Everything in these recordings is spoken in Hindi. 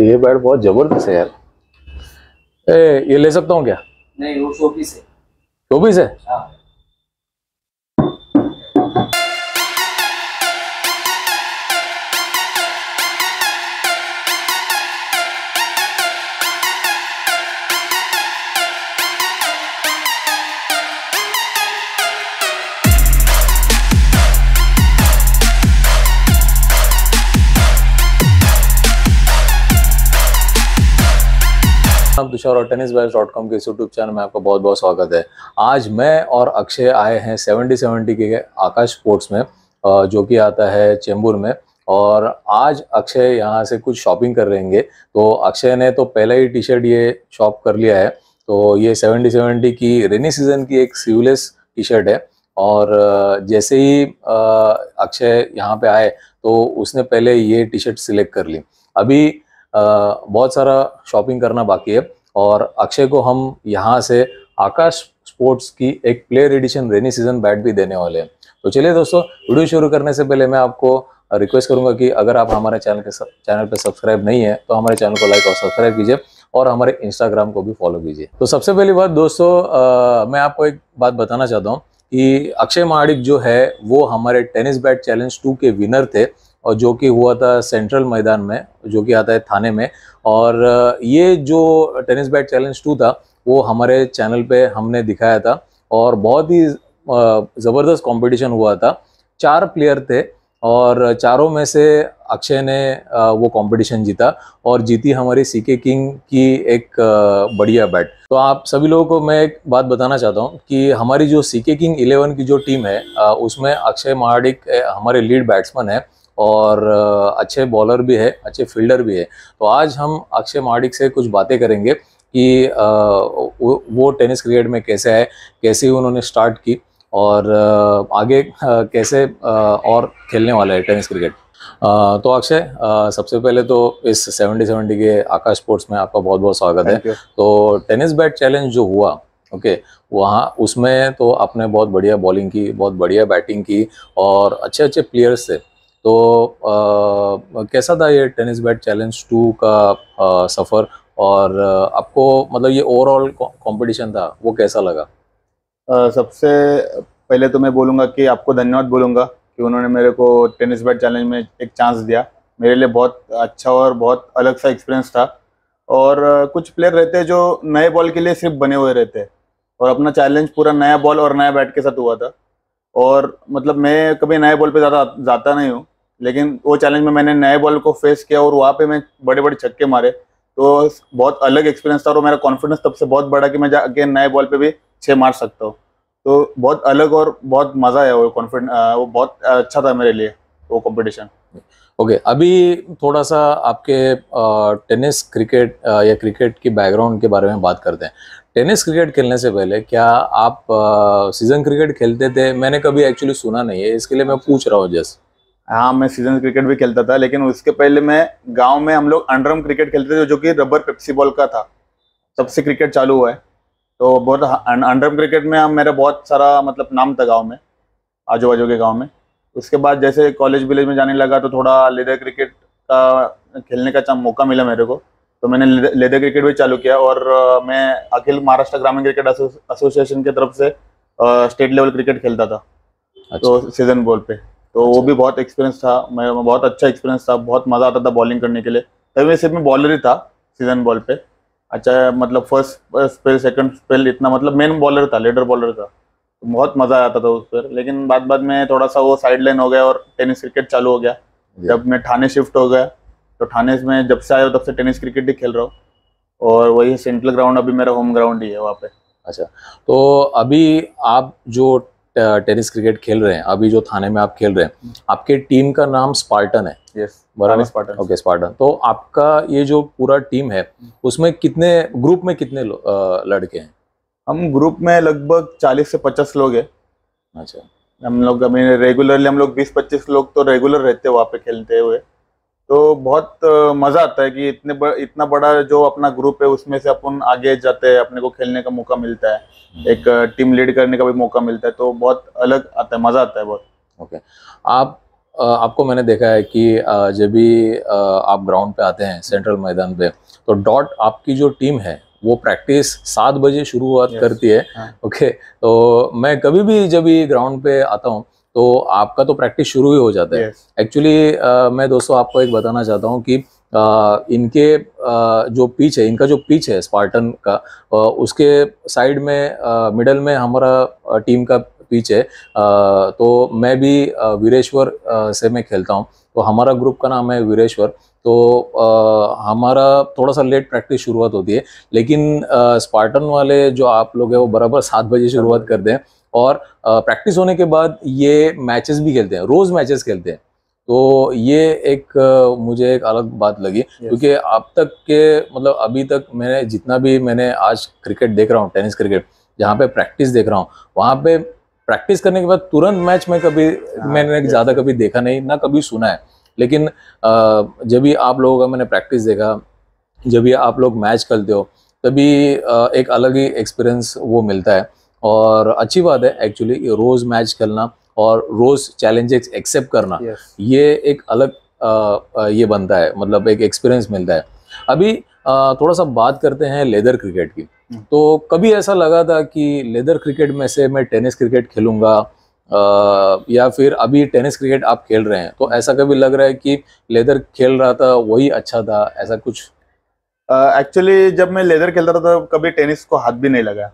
तो ये बैट बहुत जबरदस्त है यार ए, ये ले सकता हूँ क्या नहीं वो चौबीस है चौबीस है हम तुषार और टेनिस बैस डॉट कॉम के यूट्यूब चैनल में आपका बहुत बहुत स्वागत है आज मैं और अक्षय आए हैं सेवेंटी सेवेंटी के आकाश स्पोर्ट्स में जो कि आता है चेंबूर में और आज अक्षय यहाँ से कुछ शॉपिंग कर रहेंगे तो अक्षय ने तो पहला ही टी शर्ट ये शॉप कर लिया है तो ये सेवेंटी सेवेंटी की रेनी सीजन की एक सीवलेस टी शर्ट है और जैसे ही अक्षय यहाँ पे आए तो उसने पहले ये टी शर्ट सिलेक्ट कर ली अभी बहुत सारा शॉपिंग करना बाकी है और अक्षय को हम यहाँ से आकाश स्पोर्ट्स की एक player edition rainy season bat भी देने वाले हैं तो चलिए दोस्तों वीडियो शुरू करने से पहले मैं आपको रिक्वेस्ट करूंगा कि अगर आप हमारे चैनल के चैनल पर सब्सक्राइब नहीं है तो हमारे चैनल को लाइक और सब्सक्राइब कीजिए और हमारे इंस्टाग्राम को भी फॉलो कीजिए तो सबसे पहली बात दोस्तों आ, मैं आपको एक बात बताना चाहता हूँ कि अक्षय महाड़िक जो है वो हमारे टेनिस बैट चैलेंज टू के विनर थे और जो कि हुआ था सेंट्रल मैदान में जो कि आता है थाने में और ये जो टेनिस बैट चैलेंज टू था वो हमारे चैनल पे हमने दिखाया था और बहुत ही ज़बरदस्त कंपटीशन हुआ था चार प्लेयर थे और चारों में से अक्षय ने वो कंपटीशन जीता और जीती हमारी सी के किंग की एक बढ़िया बैट तो आप सभी लोगों को मैं एक बात बताना चाहता हूँ कि हमारी जो सी के किंग इलेवन की जो टीम है उसमें अक्षय महाडिक हमारे लीड बैट्समैन है और अच्छे बॉलर भी है अच्छे फील्डर भी है तो आज हम अक्षय माडिक से कुछ बातें करेंगे कि वो टेनिस क्रिकेट में कैसे आए कैसे उन्होंने स्टार्ट की और आगे कैसे और खेलने वाला है टेनिस क्रिकेट तो अक्षय सबसे पहले तो इस सेवेंटी सेवेंटी के आकाश स्पोर्ट्स में आपका बहुत बहुत स्वागत है तो टेनिस बैट चैलेंज जो हुआ ओके वहाँ उसमें तो आपने बहुत बढ़िया बॉलिंग की बहुत बढ़िया बैटिंग की और अच्छे अच्छे प्लेयर्स थे तो आ, कैसा था ये टेनिस बैट चैलेंज टू का सफ़र और आपको मतलब ये ओवरऑल कंपटीशन था वो कैसा लगा आ, सबसे पहले तो मैं बोलूँगा कि आपको धन्यवाद बोलूँगा कि उन्होंने मेरे को टेनिस बैट चैलेंज में एक चांस दिया मेरे लिए बहुत अच्छा और बहुत अलग सा एक्सपीरियंस था और कुछ प्लेयर रहते हैं जो नए बॉल के लिए सिर्फ बने हुए रहते हैं और अपना चैलेंज पूरा नया बॉल और नया बैट के साथ हुआ था और मतलब मैं कभी नए बॉल पे ज़्यादा जाता नहीं हूँ लेकिन वो चैलेंज में मैंने नए बॉल को फेस किया और वहाँ पे मैं बड़े बड़े छक्के मारे तो बहुत अलग एक्सपीरियंस था और मेरा कॉन्फिडेंस तब से बहुत बड़ा कि मैं जाके नए बॉल पे भी छः मार सकता हूँ तो बहुत अलग और बहुत मज़ा आया वो कॉन्फिडेंस वो बहुत अच्छा था मेरे लिए वो कॉम्पिटिशन ओके okay, अभी थोड़ा सा आपके टेनिस क्रिकेट या क्रिकेट की बैकग्राउंड के बारे में बात करते हैं टेनिस क्रिकेट खेलने से पहले क्या आप सीज़न क्रिकेट खेलते थे मैंने कभी एक्चुअली सुना नहीं है इसके लिए मैं पूछ रहा हूँ जस्ट हाँ मैं सीजन क्रिकेट भी खेलता था लेकिन उसके पहले मैं गांव में हम लोग अंडरम क्रिकेट खेलते थे जो कि रबर पेप्सी बॉल का था तब से क्रिकेट चालू हुआ है तो बहुत अंडरम क्रिकेट में हम मेरा बहुत सारा मतलब नाम था गाँव में आजू बाजू के गाँव में उसके बाद जैसे कॉलेज विलेज में जाने लगा तो थोड़ा लेदर क्रिकेट का खेलने का मौका मिला मेरे को तो मैंने लेदर क्रिकेट भी चालू किया और मैं अखिल महाराष्ट्र ग्रामीण क्रिकेट एसोसिएशन की तरफ से स्टेट लेवल क्रिकेट खेलता था अच्छा। तो सीजन बॉल पर तो वो अच्छा। भी बहुत एक्सपीरियंस था मैं बहुत अच्छा एक्सपीरियंस था बहुत मज़ा आता था बॉलिंग करने के लिए तभी सिर्फ मैं बॉलर ही था सीजन बॉल पे अच्छा मतलब फर्स्ट स्पेल सेकंड स्पेल इतना मतलब मेन बॉलर था लीडर बॉलर था बहुत मज़ा आता था उस पर लेकिन बाद बाद में थोड़ा सा वो साइड लाइन हो गया और टेनिस क्रिकेट चालू हो गया जब मैं थाने शिफ्ट हो गया तो थाने में जब से आया तब से टेनिस क्रिकेट ही खेल रहा हूँ और वही सेंट्रल ग्राउंड अभी मेरा होम ग्राउंड ही है वहाँ पे अच्छा तो अभी आप जो टेनिस क्रिकेट खेल रहे हैं अभी जो थाने में आप खेल रहे हैं आपके टीम का नाम स्पार्टन है yes, स्पार्टन ओके स्पार्टन तो आपका ये जो पूरा टीम है उसमें कितने ग्रुप में कितने लड़के हैं हम ग्रुप में लगभग चालीस से पचास लोग हैं अच्छा हम लोग रेगुलरली हम लोग बीस पच्चीस लोग तो रेगुलर रहते हैं वहाँ पे खेलते हुए तो बहुत मज़ा आता है कि इतने बड़, इतना बड़ा जो अपना ग्रुप है उसमें से अपन आगे जाते हैं अपने को खेलने का मौका मिलता है हम्म। एक टीम लीड करने का भी मौका मिलता है तो बहुत अलग आता है मज़ा आता है बहुत ओके आप आपको मैंने देखा है कि जब भी आप ग्राउंड पे आते हैं सेंट्रल मैदान पे तो डॉट आपकी जो टीम है वो प्रैक्टिस सात बजे शुरुआत करती है हाँ। ओके तो मैं कभी भी जब भी ग्राउंड पे आता हूँ तो आपका तो प्रैक्टिस शुरू ही हो जाता है एक्चुअली yes. uh, मैं दोस्तों आपको एक बताना चाहता हूँ कि uh, इनके uh, जो पिच है इनका जो पिच है स्पार्टन का uh, उसके साइड में मिडल uh, में हमारा टीम का पिच है uh, तो मैं भी uh, वीरेश्वर uh, से मैं खेलता हूँ तो हमारा ग्रुप का नाम है वीरेश्वर तो आ, हमारा थोड़ा सा लेट प्रैक्टिस शुरुआत होती है लेकिन आ, स्पार्टन वाले जो आप लोग हैं वो बराबर सात बजे शुरुआत करते हैं और प्रैक्टिस होने के बाद ये मैचेस भी खेलते हैं रोज़ मैचेस खेलते हैं तो ये एक मुझे एक अलग बात लगी क्योंकि अब तक के मतलब अभी तक मैंने जितना भी मैंने आज क्रिकेट देख रहा हूँ टेनिस क्रिकेट जहाँ पे प्रैक्टिस देख रहा हूँ वहाँ पे प्रैक्टिस करने के बाद तुरंत मैच में कभी हाँ, मैंने ज़्यादा कभी देखा नहीं ना कभी सुना है लेकिन जब भी आप लोगों का मैंने प्रैक्टिस देखा जब भी आप लोग मैच खेलते हो तभी एक अलग ही एक्सपीरियंस वो मिलता है और अच्छी बात है एक्चुअली रोज़ मैच खेलना और रोज़ चैलेंजेस एक्सेप्ट करना yes. ये एक अलग आ, ये बनता है मतलब एक एक्सपीरियंस मिलता है अभी आ, थोड़ा सा बात करते हैं लेदर क्रिकेट की हम्म। तो कभी ऐसा लगा था कि लेदर क्रिकेट में से मैं टेनिस क्रिकेट खेलूंगा या फिर अभी टेनिस क्रिकेट आप खेल रहे हैं तो ऐसा कभी लग रहा है कि लेदर खेल रहा था वही अच्छा था ऐसा कुछ एक्चुअली uh, जब मैं लेदर खेलता था तब कभी टेनिस को हाथ भी नहीं लगा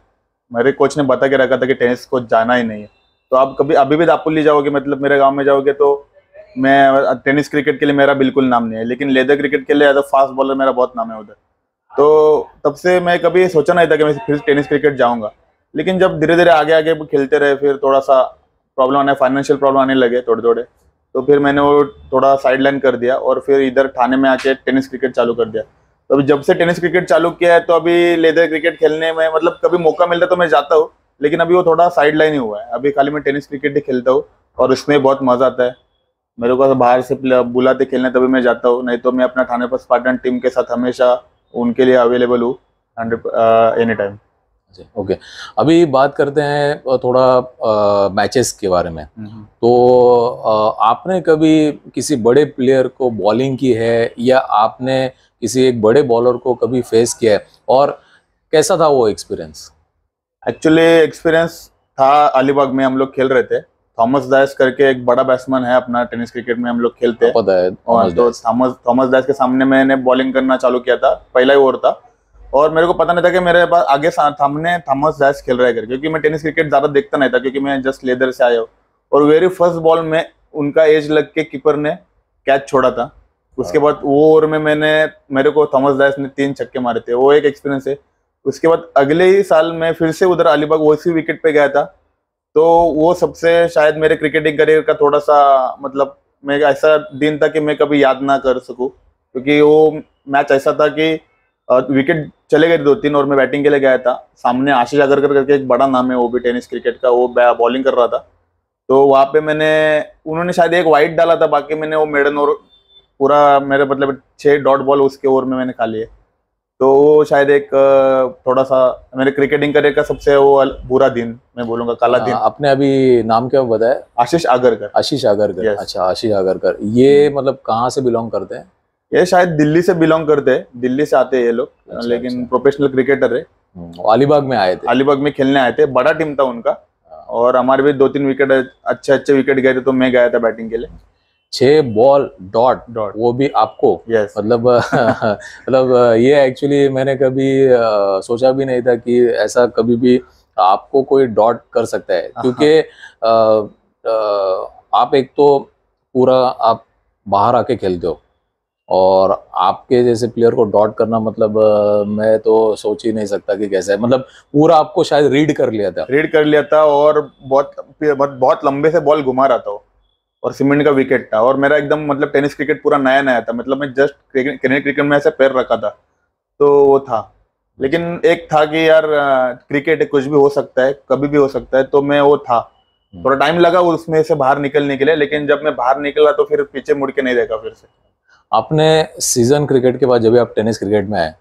मेरे कोच ने बता के रखा था कि टेनिस को जाना ही नहीं है तो आप कभी अभी भी दापुल्ली जाओगे मतलब मेरे गाँव में जाओगे तो मैं टेनिस क्रिकेट के लिए मेरा बिल्कुल नाम नहीं है लेकिन लेदर क्रिकेट के लिए एज अ फास्ट बॉलर मेरा बहुत नाम है उधर तो तब से मैं कभी सोचा नहीं था कि मैं फिर टेनिस क्रिकेट जाऊँगा लेकिन जब धीरे धीरे आगे आगे खेलते रहे फिर थोड़ा सा प्रॉब्लम आने फाइनेंशियल प्रॉब्लम आने लगे थोड़े थोड़े तो फिर मैंने वो थोड़ा साइड लाइन कर दिया और फिर इधर थाने में आके टेनिस क्रिकेट चालू कर दिया तो अभी जब से टेनिस क्रिकेट चालू किया है तो अभी लेदर क्रिकेट खेलने में मतलब कभी मौका मिलता है तो मैं जाता हूँ लेकिन अभी वो थोड़ा साइड लाइन ही हुआ है अभी खाली मैं टेनिस क्रिकेट ही खेलता हूँ और उसमें बहुत मज़ा आता है मेरे को बाहर से बुलाते खेलने तभी मैं जाता हूँ नहीं तो मैं अपना थाने पर स्पार्टन टीम के साथ हमेशा उनके लिए अवेलेबल हूँ एनी टाइम ओके ओके अभी बात करते हैं थोड़ा मैचेस के बारे में हम्म, हम्म। तो आ, आपने कभी किसी बड़े प्लेयर को बॉलिंग की है या आपने किसी एक बड़े बॉलर को कभी फेस किया है और कैसा था वो एक्सपीरियंस एक्चुअली एक्सपीरियंस था अलीबाग में हम लोग खेल रहे थे थॉमस दास करके एक बड़ा बैट्समैन है अपना टेनिस क्रिकेट में हम लोग खेलते थॉमस थॉमस दास के सामने मैंने बॉलिंग करना चालू किया था पहला ही ओवर था और मेरे को पता नहीं था कि मेरे पास आगे सामने थॉमस दास खेल रहा है करके क्योंकि मैं टेनिस क्रिकेट ज़्यादा देखता नहीं था क्योंकि मैं जस्ट लेदर से आया हूँ और वेरी फर्स्ट बॉल में उनका एज लग के कीपर ने कैच छोड़ा था उसके बाद वो ओवर में मैंने मेरे को थॉमस डायस ने तीन छक्के मारे थे वो एक एक्सपीरियंस है उसके बाद अगले ही साल मैं फिर से उधर अलीबाग वैसी विकेट पे गया था तो वो सबसे शायद मेरे क्रिकेटिंग करियर का थोड़ा सा मतलब मैं ऐसा दिन था कि मैं कभी याद ना कर सकूँ क्योंकि वो मैच ऐसा था कि विकेट चले गए दो तीन और मैं बैटिंग के लिए गया था सामने आशीष अगरकर करके एक बड़ा नाम है वो भी टेनिस क्रिकेट का वो बॉलिंग कर रहा था तो वहाँ पे मैंने उन्होंने शायद एक वाइट डाला था बाकी मैंने वो मेडन और पूरा मेरे मतलब छः डॉट बॉल उसके ओवर में मैंने खा लिए तो वो शायद एक थोड़ा सा मेरे क्रिकेटिंग करियर का सबसे वो बुरा दिन मैं बोलूंगा काला दिन हाँ, आपने अभी नाम क्या बताया आशीष आगरकर आशीष आगरकर yes. अच्छा आशीष आगरकर ये हम्म। मतलब कहाँ से बिलोंग करते हैं ये शायद दिल्ली से बिलोंग करते हैं दिल्ली से आते हैं ये लोग अच्छा, लेकिन अच्छा। प्रोफेशनल क्रिकेटर है हम्म, अलीबाग में आए थे अलीबाग में खेलने आए थे बड़ा टीम था उनका हाँ। और हमारे भी दो तीन विकेट अच्छे अच्छे विकेट गए थे तो मैं गया था बैटिंग के लिए छः बॉल डॉट डॉट वो भी आपको yes. मतलब मतलब ये एक्चुअली मैंने कभी सोचा भी नहीं था कि ऐसा कभी भी आपको कोई डॉट कर सकता है हाँ, क्योंकि हाँ। आप एक तो पूरा आप बाहर आके खेलते हो और आपके जैसे प्लेयर को डॉट करना मतलब मैं तो सोच ही नहीं सकता कि कैसा है मतलब पूरा आपको शायद रीड कर लिया था रीड कर लिया था और बहुत, बहुत लंबे से बॉल घुमा रहा था और सीमेंट का विकेट था और मेरा एकदम मतलब टेनिस क्रिकेट पूरा नया नया था मतलब मैं जस्ट क्रिकेट क्रिकेट में ऐसे पैर रखा था तो वो था लेकिन एक था कि यार क्रिकेट कुछ भी हो सकता है कभी भी हो सकता है तो मैं वो था हम्म। थोड़ा टाइम लगा उसमें से बाहर निकलने के लिए लेकिन जब मैं बाहर निकला तो फिर पीछे मुड़ के नहीं देखा फिर से आपने सीजन क्रिकेट के बाद जब आप टेनिस क्रिकेट में आए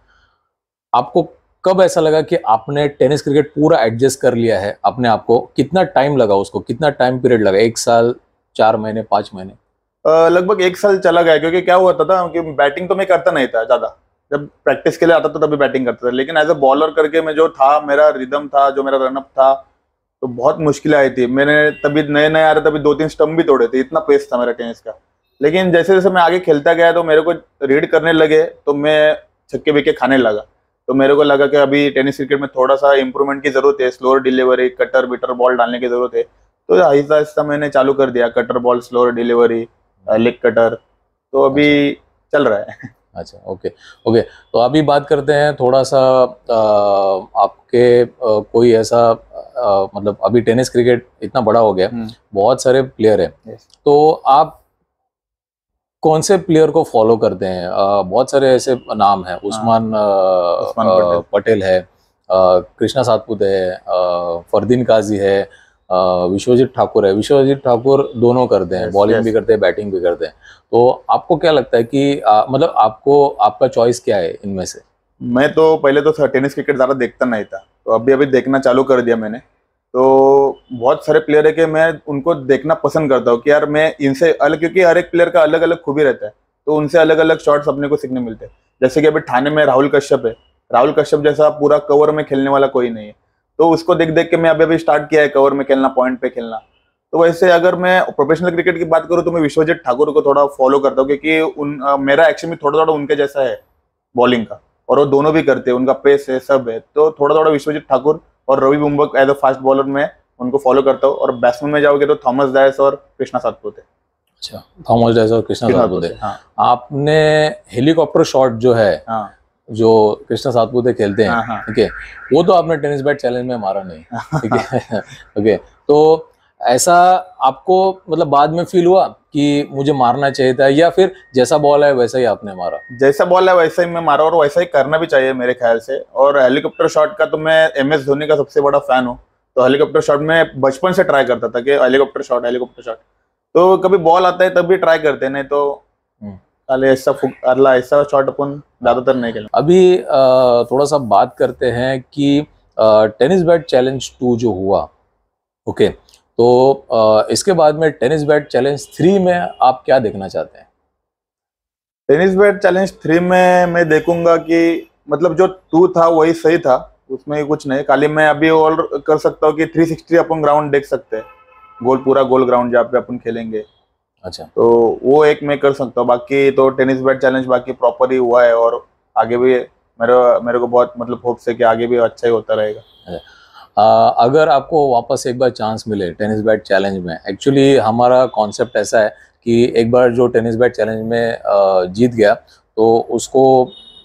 आपको कब ऐसा लगा कि आपने टेनिस क्रिकेट पूरा एडजस्ट कर लिया है अपने आप को कितना टाइम लगा उसको कितना टाइम पीरियड लगा एक साल चार महीने पाँच महीने लगभग एक साल चला गया क्योंकि क्या हुआ था कि बैटिंग तो मैं करता नहीं था ज़्यादा जब प्रैक्टिस के लिए आता था तभी बैटिंग करता था लेकिन एज अ बॉलर करके मैं जो था मेरा रिदम था जो मेरा रनअप था तो बहुत मुश्किलें आई थी मैंने तभी नए नए आ रहे तभी दो तीन स्टम्प भी तोड़े थे इतना पेस था मेरा टेनिस का लेकिन जैसे जैसे मैं आगे खेलता गया तो मेरे को रीड करने लगे तो मैं छक्के बिके खाने लगा तो मेरे को लगा कि अभी टेनिस क्रिकेट में थोड़ा सा इंप्रूवमेंट की जरूरत है स्लोअर डिलीवरी कटर बिटर बॉल डालने की जरूरत है तो आहिस्ता आहिस्ता मैंने चालू कर दिया cutter ball slower delivery leg cutter तो अभी अच्छा। चल रहा है अच्छा ओके ओके तो अभी बात करते हैं थोड़ा सा आ, आपके आ, कोई ऐसा आ, मतलब अभी टेनिस क्रिकेट इतना बड़ा हो गया हम्म। बहुत सारे प्लेयर हैं तो आप कौन से प्लेयर को फॉलो करते हैं आ, बहुत सारे ऐसे नाम हैं हाँ। उस्मान, पटेल, पटेल है कृष्णा सातपुत है फरदीन काजी है विश्वजीत ठाकुर है विश्वजीत ठाकुर दोनों करते हैं बॉलिंग भी करते हैं बैटिंग भी करते हैं तो आपको क्या लगता है कि मतलब आपको आपका चॉइस क्या है इनमें से मैं तो पहले तो टेनिस क्रिकेट ज़्यादा देखता नहीं था तो अभी अभी देखना चालू कर दिया मैंने तो बहुत सारे प्लेयर है कि मैं उनको देखना पसंद करता हूँ कि यार मैं इनसे अलग क्योंकि हर एक प्लेयर का अलग अलग खूबी रहता है तो उनसे अलग अलग शॉट्स अपने को सीखने मिलते हैं जैसे कि अभी ठाणे में राहुल कश्यप है राहुल कश्यप जैसा पूरा कवर में खेलने वाला कोई नहीं है तो उसको देख देख के मैं अभी अभी स्टार्ट किया है कवर में खेलना पॉइंट पे खेलना तो वैसे अगर मैं प्रोफेशनल क्रिकेट की बात करूँ तो मैं विश्वजीत ठाकुर को थोड़ा फॉलो करता हूँ क्योंकि उन मेरा एक्शन भी थोड़ा थोड़ा उनके जैसा है बॉलिंग का और वो दोनों भी करते हैं उनका पेस है सब है तो थोड़ा थोड़ा विश्वजीत ठाकुर और रवि बुम्बक एज अ फास्ट बॉलर में उनको फॉलो करता हूँ और बैट्समैन में जाओगे तो थॉमस डायस और कृष्णा सातपुते अच्छा थॉमस डायस और कृष्णा सातपुते हाँ। आपने हेलीकॉप्टर शॉट जो है हाँ। जो कृष्णा सातपुते खेलते हैं हाँ, हाँ। ठीक है वो तो आपने टेनिस बैट चैलेंज में मारा नहीं ठीक है ओके तो ऐसा आपको मतलब बाद में फील हुआ कि मुझे मारना चाहिए था या फिर जैसा बॉल है वैसा ही आपने मारा जैसा बॉल है वैसा ही मैं मारा और वैसा ही करना भी चाहिए मेरे ख्याल से और हेलीकॉप्टर शॉट का तो मैं एम एस धोनी का सबसे बड़ा फैन हूँ तो हेलीकॉप्टर शॉट में बचपन से ट्राई करता था कि हेलीकॉप्टर शॉट हेलीकॉप्टर शॉट तो कभी बॉल आता है तब भी ट्राई करते नहीं तो अले ऐसा अगला ऐसा शॉट अपन ज़्यादातर नहीं खेला अभी थोड़ा सा बात करते हैं कि टेनिस बैट चैलेंज टू जो हुआ ओके तो इसके बाद में टेनिस बैट चैलेंज थ्री में आप क्या देखना चाहते हैं टेनिस बैट चैलेंज थ्री में मैं देखूंगा कि मतलब जो टू था वही सही था उसमें कुछ नहीं खाली मैं अभी और कर सकता हूँ कि 360 अपन ग्राउंड देख सकते हैं गोल पूरा गोल ग्राउंड जहाँ पे अपन खेलेंगे अच्छा तो वो एक मैं कर सकता हूँ बाकी तो टेनिस बैट चैलेंज बाकी प्रॉपर ही हुआ है और आगे भी मेरे मेरे को बहुत मतलब होप्स है कि आगे भी अच्छा ही होता रहेगा अच्छा। आ, अगर आपको वापस एक बार चांस मिले टेनिस बैट चैलेंज में एक्चुअली हमारा कॉन्सेप्ट ऐसा है कि एक बार जो टेनिस बैट चैलेंज में आ, जीत गया तो उसको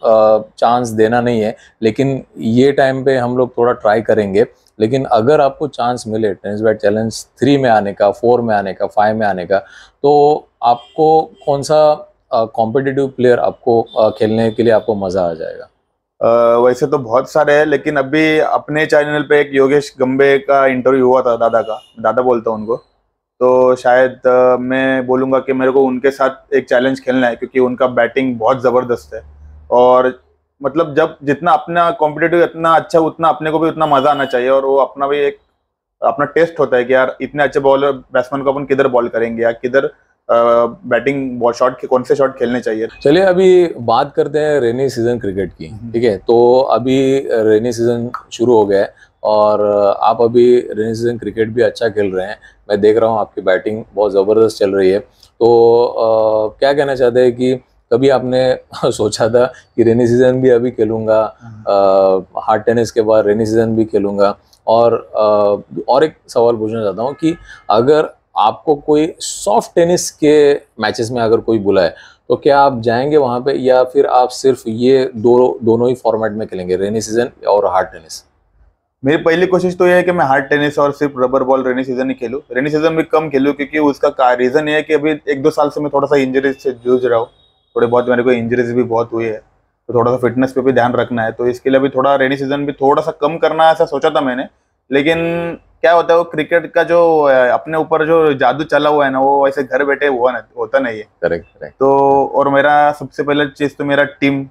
चांस देना नहीं है लेकिन ये टाइम पे हम लोग थोड़ा ट्राई करेंगे लेकिन अगर आपको चांस मिले टेनिस बैट चैलेंज थ्री में आने का फोर में आने का फाइव में आने का तो आपको कौन सा कॉम्पिटिटिव प्लेयर आपको uh, खेलने के लिए आपको मज़ा आ जाएगा uh, वैसे तो बहुत सारे हैं लेकिन अभी अपने चैनल पे एक योगेश गंबे का इंटरव्यू हुआ था दादा का दादा बोलता हूँ उनको तो शायद uh, मैं बोलूँगा कि मेरे को उनके साथ एक चैलेंज खेलना है क्योंकि उनका बैटिंग बहुत ज़बरदस्त है और मतलब जब जितना अपना कॉम्पिटेटिव इतना अच्छा उतना अपने को भी उतना मजा आना चाहिए और वो अपना भी एक अपना टेस्ट होता है कि यार इतने अच्छे बॉलर बैट्समैन को अपन किधर बॉल करेंगे या किधर बैटिंग बॉल शॉट के कौन से शॉट खेलने चाहिए चलिए अभी बात करते हैं रेनी सीजन क्रिकेट की हम्म। ठीक है तो अभी रेनी सीजन शुरू हो गया है और आप अभी रेनी सीजन क्रिकेट भी अच्छा खेल रहे हैं मैं देख रहा हूँ आपकी बैटिंग बहुत ज़बरदस्त चल रही है तो आ, क्या कहना चाहते हैं कि कभी आपने सोचा था कि रेनी सीजन भी अभी खेलूंगा हार्ड टेनिस के बाद रेनी सीजन भी खेलूंगा और आ, और एक सवाल पूछना चाहता हूँ कि अगर आपको कोई सॉफ्ट टेनिस के मैचेस में अगर कोई बुलाए तो क्या आप जाएंगे वहाँ पे या फिर आप सिर्फ ये दो दोनों ही फॉर्मेट में खेलेंगे रेनी सीजन और हार्ड टेनिस मेरी पहली कोशिश तो यह है कि मैं हार्ड टेनिस और सिर्फ रबर बॉल रेनी सीजन ही खेलूँ रेनी सीजन में कम खेलूँ क्योंकि उसका रीज़न ये है कि अभी एक दो साल से मैं थोड़ा सा इंजरी से जूझ रहा हूँ थोड़े बहुत मेरे को इंजरीज भी बहुत हुई है तो थोड़ा सा फिटनेस पे भी ध्यान रखना है तो इसके लिए भी थोड़ा रेनी सीजन भी थोड़ा सा कम करना ऐसा सोचा था मैंने लेकिन क्या होता है वो क्रिकेट का जो अपने ऊपर जो जादू चला हुआ है ना वो ऐसे घर बैठे हुआ नहीं होता नहीं है करेक्ट करेक्ट तो और मेरा सबसे पहले चीज़ तो मेरा टीम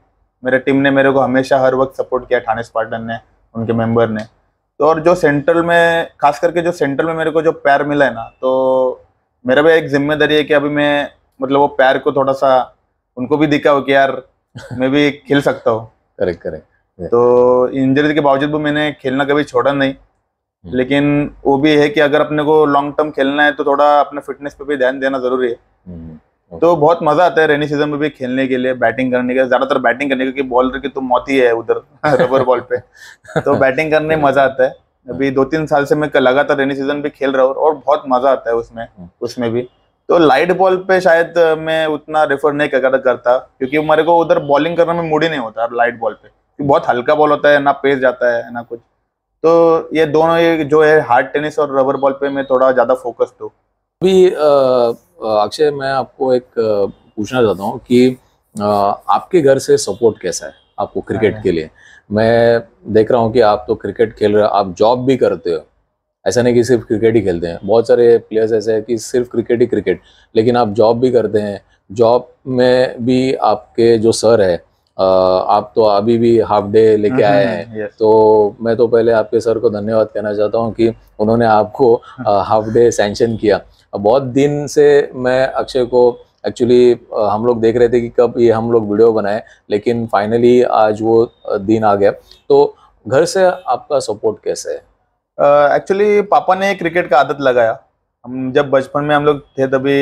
मेरे टीम ने मेरे को हमेशा हर वक्त सपोर्ट किया थाने स्पार्टन ने उनके मेंबर ने तो और जो सेंट्रल में खास करके जो सेंट्रल में मेरे को जो पैर मिला है ना तो मेरा भी एक जिम्मेदारी है कि अभी मैं मतलब वो पैर को थोड़ा सा उनको भी दिखा हो कि यार मैं भी खेल सकता हूँ करेक्ट करेक्ट तो इंजरी के बावजूद भी मैंने खेलना कभी छोड़ा नहीं hmm. लेकिन वो भी है कि अगर अपने को लॉन्ग टर्म खेलना है तो थोड़ा अपने फिटनेस पे भी ध्यान देना जरूरी है hmm. तो बहुत मजा आता है रेनी सीजन में भी खेलने के लिए बैटिंग करने के ज्यादातर बैटिंग करने क्योंकि बॉलर की तो मौत ही है उधर रबर बॉल पे तो बैटिंग करने में मजा आता है hmm. अभी दो तीन साल से मैं लगातार रेनी सीजन भी खेल रहा हूँ और बहुत मजा आता है उसमें उसमें भी तो लाइट बॉल पे शायद मैं उतना रेफर नहीं करता क्योंकि मेरे को उधर बॉलिंग करने में मूड ही नहीं होता लाइट बॉल पे बहुत हल्का बॉल होता है ना पेस जाता है ना कुछ तो ये दोनों ये जो है हार्ड टेनिस और रबर बॉल पे मैं थोड़ा ज़्यादा फोकस दो तो। अभी अक्षय मैं आपको एक पूछना चाहता हूँ कि आ, आपके घर से सपोर्ट कैसा है आपको क्रिकेट हाँ। के लिए मैं देख रहा हूँ कि आप तो क्रिकेट खेल रहे हो आप जॉब भी करते हो ऐसा नहीं कि सिर्फ क्रिकेट ही खेलते हैं बहुत सारे प्लेयर्स ऐसे हैं कि सिर्फ क्रिकेट ही क्रिकेट लेकिन आप जॉब भी करते हैं जॉब में भी आपके जो सर है आप तो अभी भी हाफ डे लेके हम्म, आए हम्म, हैं तो मैं तो पहले आपके सर को धन्यवाद कहना चाहता हूँ कि उन्होंने आपको हाफ डे सेंशन किया बहुत दिन से मैं अक्षय को एक्चुअली हम लोग देख रहे थे कि कब ये हम लोग वीडियो बनाए लेकिन फाइनली आज वो दिन आ गया तो घर से आपका सपोर्ट कैसे है एक्चुअली पापा ने क्रिकेट का आदत लगाया हम जब बचपन में हम लोग थे तभी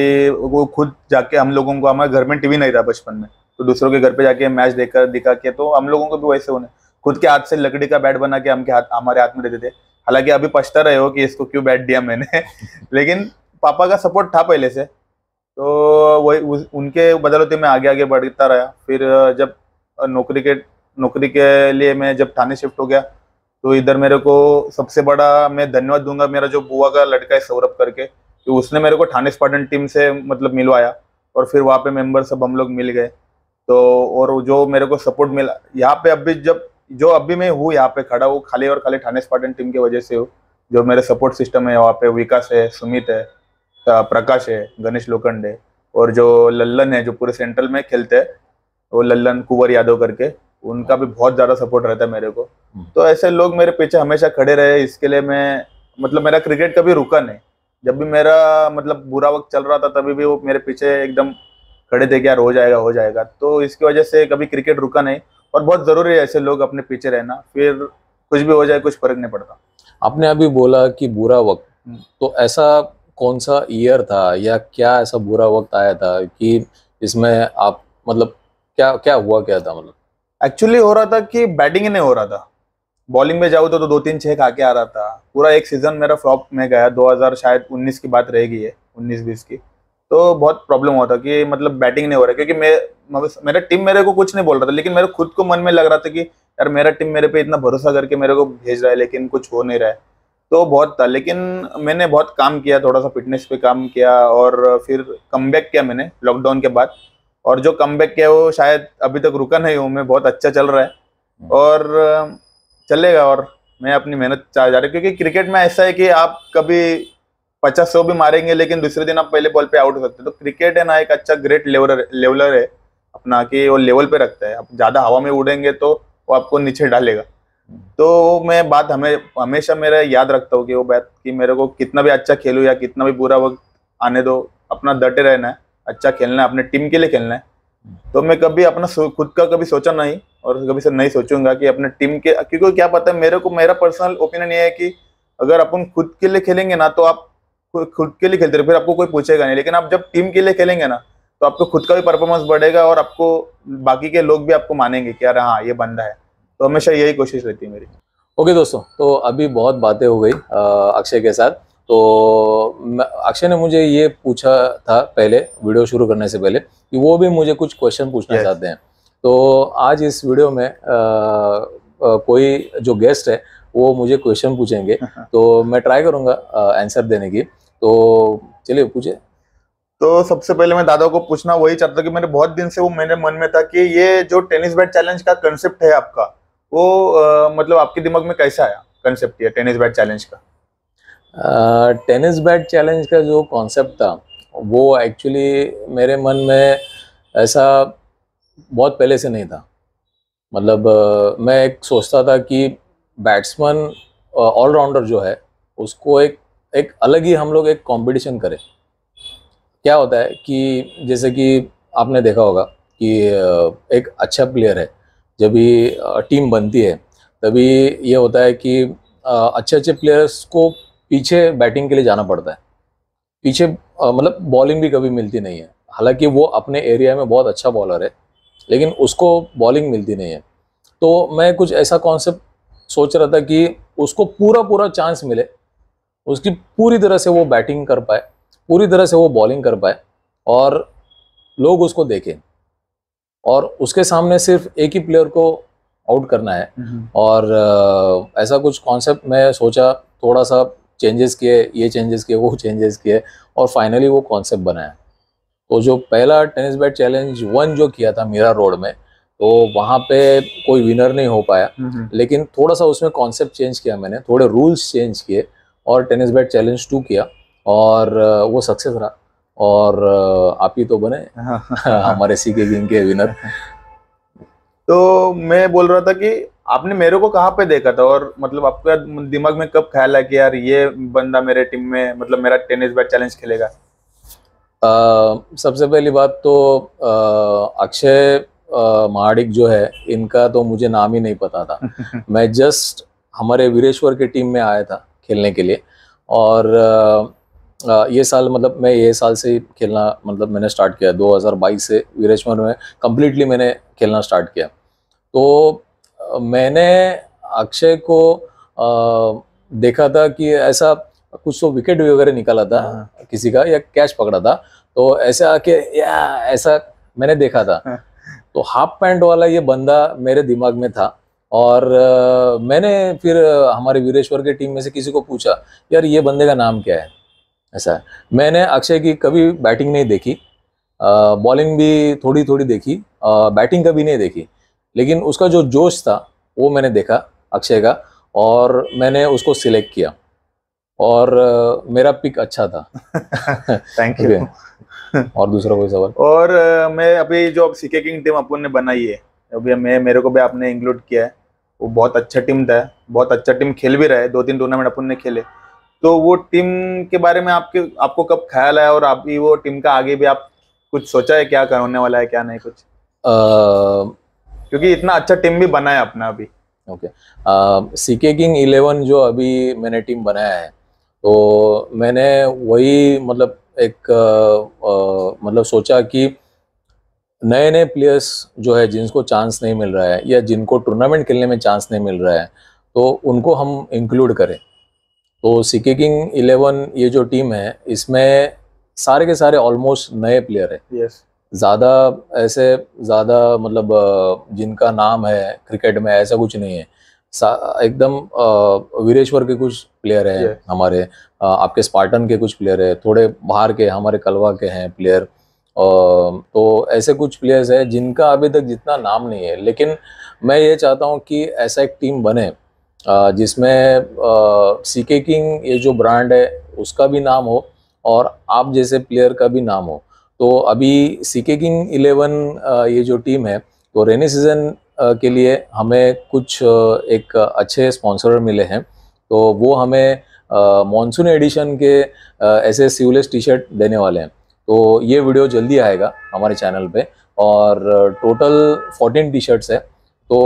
वो खुद जाके हम लोगों को हमारे घर में टीवी नहीं था बचपन में तो दूसरों के घर पे जाके मैच देखकर दिखा के तो हम लोगों को भी वैसे होने खुद के हाथ से लकड़ी का बैट बना के हम के हाथ हमारे हाथ में देते थे हालांकि अभी पछता रहे हो कि इसको क्यों बैट दिया मैंने लेकिन पापा का सपोर्ट था पहले से तो वही उनके बदलते मैं आगे आगे बढ़ता रहा फिर जब नौकरी के नौकरी के लिए मैं जब थाने शिफ्ट हो गया तो इधर मेरे को सबसे बड़ा मैं धन्यवाद दूंगा मेरा जो बुआ का लड़का है सौरभ करके तो उसने मेरे को थाने स्पाटन टीम से मतलब मिलवाया और फिर वहाँ पे मेंबर सब हम लोग मिल गए तो और जो मेरे को सपोर्ट मिला यहाँ पे अभी जब जो अभी मैं हूँ यहाँ पे खड़ा हूँ खाली और खाली थाने स्पाटन टीम की वजह से हूँ जो मेरे सपोर्ट सिस्टम है वहाँ पे विकास है सुमित है प्रकाश है गणेश लोखंड है और जो लल्लन है जो पूरे सेंट्रल में खेलते हैं वो लल्लन कुंवर यादव करके उनका भी बहुत ज़्यादा सपोर्ट रहता है मेरे को हम्म। तो ऐसे लोग मेरे पीछे हमेशा खड़े रहे इसके लिए मैं मतलब मेरा क्रिकेट कभी रुका नहीं जब भी मेरा मतलब बुरा वक्त चल रहा था तभी भी वो मेरे पीछे एकदम खड़े थे कि यार हो जाएगा हो जाएगा तो इसकी वजह से कभी क्रिकेट रुका नहीं और बहुत ज़रूरी है ऐसे लोग अपने पीछे रहना फिर कुछ भी हो जाए कुछ फर्क नहीं पड़ता आपने अभी बोला कि बुरा वक्त हम्म। तो ऐसा कौन सा ईयर था या क्या ऐसा बुरा वक्त आया था कि इसमें आप मतलब क्या क्या हुआ क्या था मतलब एक्चुअली हो रहा था कि बैटिंग ही नहीं हो रहा था बॉलिंग में जाऊँ तो, तो दो तीन छः के आ रहा था पूरा एक सीजन मेरा फ्लॉप में गया 2000 शायद 19 की बात रह गई है उन्नीस बीस की तो बहुत प्रॉब्लम हुआ था कि मतलब बैटिंग नहीं हो रहा क्योंकि मैं मेरा टीम मेरे को कुछ नहीं बोल रहा था लेकिन मेरे खुद को मन में लग रहा था कि यार मेरा टीम मेरे पे इतना भरोसा करके मेरे को भेज रहा है लेकिन कुछ हो नहीं रहा है तो बहुत था लेकिन मैंने बहुत काम किया थोड़ा सा फिटनेस पे काम किया और फिर कम किया मैंने लॉकडाउन के बाद और जो कम बैक किया वो शायद अभी तक रुका नहीं हूँ मैं बहुत अच्छा चल रहा है और चलेगा और मैं अपनी मेहनत चाह जा रही क्योंकि क्रिकेट में ऐसा है कि आप कभी पचास सौ भी मारेंगे लेकिन दूसरे दिन आप पहले बॉल पे आउट हो सकते हैं तो क्रिकेट है ना एक अच्छा ग्रेट लेवलर लेवलर है अपना कि वो लेवल पे रखता है आप ज़्यादा हवा में उड़ेंगे तो वो आपको नीचे डालेगा तो मैं बात हमें हमेशा मेरा याद रखता हूँ कि वो बात कि मेरे को कितना भी अच्छा खेलूँ या कितना भी बुरा वक्त आने दो अपना डटे रहना है अच्छा खेलना है अपने टीम के लिए खेलना है तो मैं कभी अपना खुद का कभी सोचा नहीं और कभी से नहीं सोचूंगा कि अपने टीम के क्योंकि क्या पता है मेरे को मेरा पर्सनल ओपिनियन ये है कि अगर अपन खुद के लिए खेलेंगे ना तो आप खुद के लिए खेलते रहे फिर आपको कोई पूछेगा नहीं लेकिन आप जब टीम के लिए खेलेंगे ना तो आपको खुद का भी परफॉर्मेंस बढ़ेगा और आपको बाकी के लोग भी आपको मानेंगे कि यार हाँ ये बंदा है तो हमेशा यही कोशिश रहती है मेरी ओके दोस्तों तो अभी बहुत बातें हो गई अक्षय के साथ तो अक्षय ने मुझे ये पूछा था पहले वीडियो शुरू करने से पहले कि वो भी मुझे कुछ क्वेश्चन पूछना चाहते हैं तो आज इस वीडियो में आ, आ, कोई जो गेस्ट है वो मुझे क्वेश्चन पूछेंगे तो मैं ट्राई करूंगा आंसर देने की तो चलिए पूछे तो सबसे पहले मैं दादा को पूछना वही चाहता कि मेरे बहुत दिन से वो मेरे मन में था कि ये जो टेनिस बैट चैलेंज का कंसेप्ट है आपका वो आ, मतलब आपके दिमाग में कैसा आया कंसेप्ट टेनिस बैट चैलेंज का टेनिस बैट चैलेंज का जो कॉन्सेप्ट था वो एक्चुअली मेरे मन में ऐसा बहुत पहले से नहीं था मतलब uh, मैं एक सोचता था कि बैट्समैन ऑलराउंडर uh, जो है उसको एक एक अलग ही हम लोग एक कंपटीशन करें क्या होता है कि जैसे कि आपने देखा होगा कि uh, एक अच्छा प्लेयर है जब भी टीम बनती है तभी ये होता है कि अच्छे अच्छे प्लेयर्स को पीछे बैटिंग के लिए जाना पड़ता है पीछे मतलब बॉलिंग भी कभी मिलती नहीं है हालांकि वो अपने एरिया में बहुत अच्छा बॉलर है लेकिन उसको बॉलिंग मिलती नहीं है तो मैं कुछ ऐसा कॉन्सेप्ट सोच रहा था कि उसको पूरा पूरा चांस मिले उसकी पूरी तरह से वो बैटिंग कर पाए पूरी तरह से वो बॉलिंग कर पाए और लोग उसको देखें और उसके सामने सिर्फ एक ही प्लेयर को आउट करना है हम्म। और ऐसा कुछ कॉन्सेप्ट मैं सोचा थोड़ा सा चेंजेस किए ये चेंजेस किए वो चेंजेस किए और फाइनली वो कॉन्सेप्ट बनाया तो जो पहला टेनिस बैट चैलेंज वन जो किया था मीरा रोड में तो वहाँ पे कोई विनर नहीं हो पाया हम्म, हम्म। लेकिन थोड़ा सा उसमें कॉन्सेप्ट चेंज किया मैंने थोड़े रूल्स चेंज किए और टेनिस बैट चैलेंज टू किया और वो सक्सेस रहा और आप ही तो बने हाँ। हाँ, हमारे सी के गेम के विनर तो मैं बोल रहा था कि आपने मेरे को कहाँ पे देखा था और मतलब आपका दिमाग में कब ख्याल है कि यार ये बंदा मेरे टीम में मतलब मेरा टेनिस बैट चैलेंज खेलेगा सबसे पहली बात तो अक्षय महाडिक जो है इनका तो मुझे नाम ही नहीं पता था मैं जस्ट हमारे वीरेश्वर की टीम में आया था खेलने के लिए और ये साल मतलब मैं ये साल से ही खेलना मतलब मैंने स्टार्ट किया 2022 से वीरेश्वर में कम्प्लीटली मैंने खेलना स्टार्ट किया तो मैंने अक्षय को आ, देखा था कि ऐसा कुछ तो विकेट वगैरह निकाला था हाँ। किसी का या कैच पकड़ा था तो ऐसा आके या ऐसा मैंने देखा था हाँ। तो हाफ पैंट वाला ये बंदा मेरे दिमाग में था और आ, मैंने फिर हमारे वीरेश्वर के टीम में से किसी को पूछा यार ये बंदे का नाम क्या है ऐसा है मैंने अक्षय की कभी बैटिंग नहीं देखी बॉलिंग भी थोड़ी थोड़ी देखी आ, बैटिंग कभी नहीं देखी लेकिन उसका जो जोश था वो मैंने देखा अक्षय का और मैंने उसको सिलेक्ट किया और मेरा पिक अच्छा था थैंक यू और दूसरा कोई सवाल और मैं अभी जो सीके किंग टीम अपन ने बनाई है अभी मैं मेरे को भी आपने इंक्लूड किया है वो बहुत अच्छा टीम था बहुत अच्छा टीम खेल भी रहा है दो तीन टूर्नामेंट अपन ने खेले तो वो टीम के बारे में आपके आपको कब ख्याल आया और आप भी वो टीम का आगे भी आप कुछ सोचा है क्या होने वाला है क्या नहीं कुछ आ, क्योंकि इतना अच्छा टीम भी बना है अपना अभी ओके सीके किंग इलेवन जो अभी मैंने टीम बनाया है तो मैंने वही मतलब एक आ, आ, मतलब सोचा कि नए नए प्लेयर्स जो है जिनको चांस नहीं मिल रहा है या जिनको टूर्नामेंट खेलने में चांस नहीं मिल रहा है तो उनको हम इंक्लूड करें तो सीके किंग इलेवन ये जो टीम है इसमें सारे के सारे ऑलमोस्ट नए प्लेयर हैं yes. ज़्यादा ऐसे ज़्यादा मतलब जिनका नाम है क्रिकेट में ऐसा कुछ नहीं है एकदम वीरेश्वर के कुछ प्लेयर हैं हमारे आपके स्पार्टन के कुछ प्लेयर हैं थोड़े बाहर के हमारे कलवा के हैं प्लेयर तो ऐसे कुछ प्लेयर्स हैं जिनका अभी तक जितना नाम नहीं है लेकिन मैं ये चाहता हूँ कि ऐसा एक टीम बने जिसमें सीके किंग ये जो ब्रांड है उसका भी नाम हो और आप जैसे प्लेयर का भी नाम हो तो अभी सीके किंग इलेवन ये जो टीम है तो रेनी सीज़न के लिए हमें कुछ एक अच्छे स्पॉन्सर मिले हैं तो वो हमें मॉनसून एडिशन के ऐसे सीवलेस टी शर्ट देने वाले हैं तो ये वीडियो जल्दी आएगा हमारे चैनल पे और टोटल 14 टी शर्ट्स है तो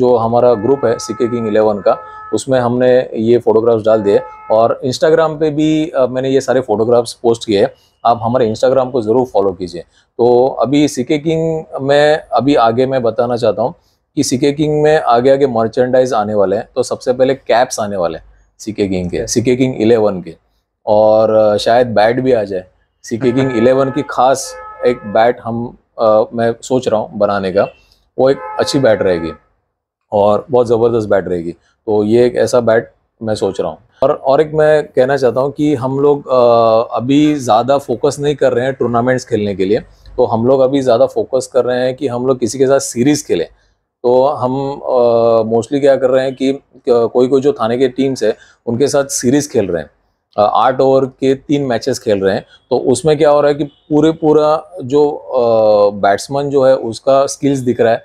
जो हमारा ग्रुप है सिके किंग इलेवन का उसमें हमने ये फ़ोटोग्राफ्स डाल दिए और इंस्टाग्राम पे भी मैंने ये सारे फ़ोटोग्राफ्स पोस्ट किए हैं आप हमारे इंस्टाग्राम को ज़रूर फॉलो कीजिए तो अभी सीके किंग में अभी आगे मैं बताना चाहता हूँ कि सीके किंग में आगे आगे मर्चेंडाइज आने वाले हैं तो सबसे पहले कैप्स आने वाले हैं सीके किंग के सीके किंग इलेवन के और शायद बैट भी आ जाए सीके किंग इलेवन की खास एक बैट हम आ, मैं सोच रहा हूँ बनाने का वो एक अच्छी बैट रहेगी और बहुत ज़बरदस्त बैट रहेगी तो ये एक ऐसा बैट मैं सोच रहा हूँ और और एक मैं कहना चाहता हूँ कि हम लोग अभी ज़्यादा फोकस नहीं कर रहे हैं टूर्नामेंट्स खेलने के लिए तो हम लोग अभी ज़्यादा फोकस कर रहे हैं कि हम लोग किसी के साथ सीरीज़ खेलें तो हम मोस्टली क्या कर रहे हैं कि कोई कोई जो थाने के टीम्स है उनके साथ सीरीज़ खेल रहे हैं आठ ओवर के तीन मैचेस खेल रहे हैं तो उसमें क्या हो रहा है कि पूरे पूरा जो बैट्समैन जो है उसका स्किल्स दिख रहा है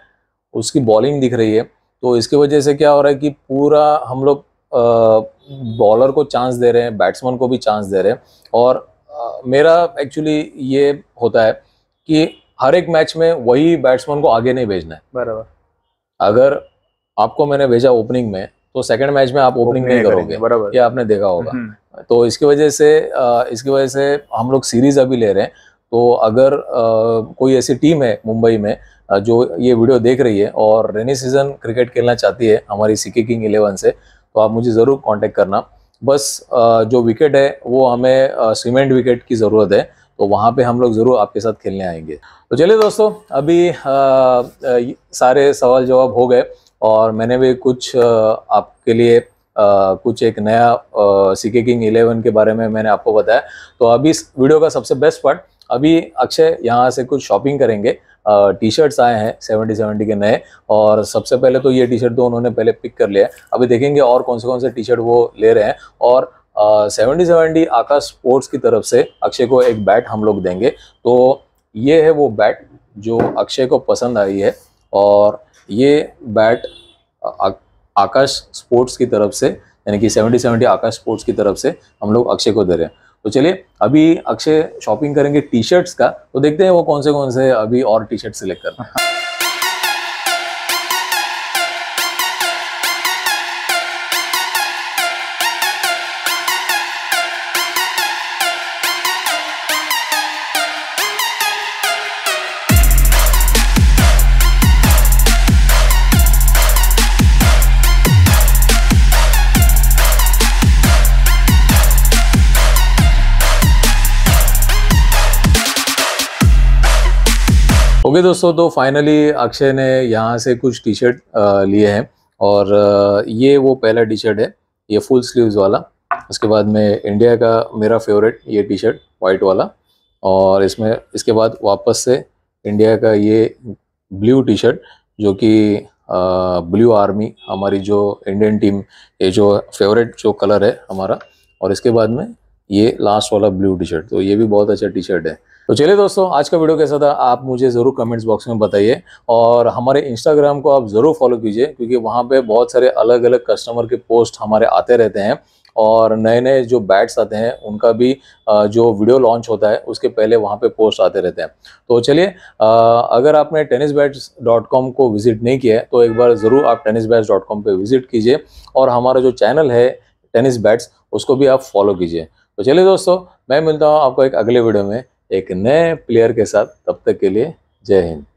उसकी बॉलिंग दिख रही है तो इसकी वजह से क्या हो रहा है कि पूरा हम लोग बॉलर को चांस दे रहे हैं बैट्समैन को भी चांस दे रहे हैं और मेरा एक्चुअली ये होता है कि हर एक मैच में वही बैट्समैन को आगे नहीं भेजना है बराबर अगर आपको मैंने भेजा ओपनिंग में तो सेकंड मैच में आप ओपनिंग नहीं करोगे ये आपने देखा होगा हम्म। तो इसकी वजह से इसकी वजह से हम लोग सीरीज अभी ले रहे हैं तो अगर कोई ऐसी टीम है मुंबई में जो ये वीडियो देख रही है और रेनी सीजन क्रिकेट खेलना चाहती है हमारी सिक्की किंग इलेवन से तो आप मुझे ज़रूर कांटेक्ट करना बस जो विकेट है वो हमें सीमेंट विकेट की ज़रूरत है तो वहाँ पे हम लोग ज़रूर आपके साथ खेलने आएंगे तो चलिए दोस्तों अभी आ, सारे सवाल जवाब हो गए और मैंने भी कुछ आपके लिए आ, कुछ एक नया सीके किंग इलेवन के बारे में मैंने आपको बताया तो अभी इस वीडियो का सबसे बेस्ट पार्ट अभी अक्षय यहाँ से कुछ शॉपिंग करेंगे टी शर्ट्स आए हैं सेवेंटी सेवेंटी के नए और सबसे पहले तो ये टी शर्ट तो उन्होंने पहले पिक कर लिया है अभी देखेंगे और कौन से कौन से टी शर्ट वो ले रहे हैं और सेवेंटी सेवेंटी आकाश स्पोर्ट्स की तरफ से अक्षय को एक बैट हम लोग देंगे तो ये है वो बैट जो अक्षय को पसंद आई है और ये बैट आकाश स्पोर्ट्स की तरफ से यानी कि सेवेंटी सेवेंटी आकाश स्पोर्ट्स की तरफ से हम लोग अक्षय को दे रहे हैं तो चलिए अभी अक्षय शॉपिंग करेंगे टी शर्ट्स का तो देखते हैं वो कौन से कौन से अभी और टी शर्ट सिलेक्ट करना ओके दोस्तों तो फाइनली अक्षय ने यहाँ से कुछ टी शर्ट लिए हैं और ये वो पहला टी शर्ट है ये फुल स्लीव्स वाला उसके बाद में इंडिया का मेरा फेवरेट ये टी शर्ट वाइट वाला और इसमें इसके बाद वापस से इंडिया का ये ब्लू टी शर्ट जो कि ब्लू आर्मी हमारी जो इंडियन टीम ये जो फेवरेट जो कलर है हमारा और इसके बाद में ये लास्ट वाला ब्लू टी शर्ट तो ये भी बहुत अच्छा टी शर्ट है तो चलिए दोस्तों आज का वीडियो कैसा था आप मुझे ज़रूर कमेंट्स बॉक्स में बताइए और हमारे इंस्टाग्राम को आप ज़रूर फॉलो कीजिए क्योंकि वहाँ पे बहुत सारे अलग अलग कस्टमर के पोस्ट हमारे आते रहते हैं और नए नए जो बैट्स आते हैं उनका भी जो वीडियो लॉन्च होता है उसके पहले वहाँ पे पोस्ट आते रहते हैं तो चलिए अगर आपने टेनिस बैट्स डॉट कॉम को विज़िट नहीं किया है तो एक बार ज़रूर आप टेनिस बैट्स डॉट कॉम पर विज़िट कीजिए और हमारा जो चैनल है टेनिस बैट्स उसको भी आप फॉलो कीजिए तो चलिए दोस्तों मैं मिलता हूँ आपको एक अगले वीडियो में एक नए प्लेयर के साथ तब तक के लिए जय हिंद